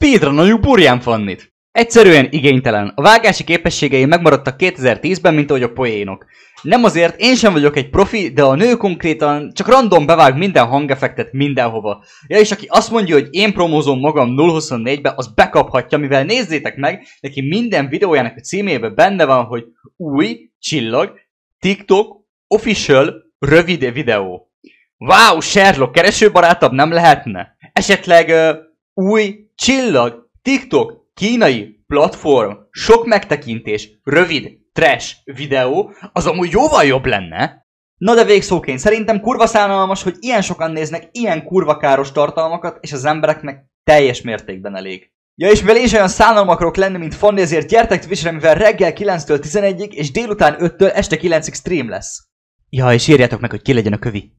a Burján Fannit. Egyszerűen igénytelen. A vágási képességei megmaradtak 2010-ben, mint ahogy a poénok. Nem azért, én sem vagyok egy profi, de a nő konkrétan csak random bevág minden hangefektet mindenhova. Ja, és aki azt mondja, hogy én promózom magam 024-be, az bekaphatja, mivel nézzétek meg, neki minden videójának a címében benne van, hogy új, csillag, TikTok, official, rövid videó. Wow, Sherlock, keresőbarátabb nem lehetne? Esetleg... Uh, új csillag, TikTok, kínai platform, sok megtekintés, rövid, trash videó, az amúgy jóval jobb lenne. Na de végszóként, szerintem kurva szánalmas, hogy ilyen sokan néznek ilyen kurva káros tartalmakat, és az embereknek teljes mértékben elég. Ja és mivel én is olyan szánalom akarok lenni, mint Fanni, ezért gyertek Twitchre, mivel reggel 9-től 11-ig, és délután 5-től este 9-ig stream lesz. Ja, és írjátok meg, hogy ki legyen a kövi.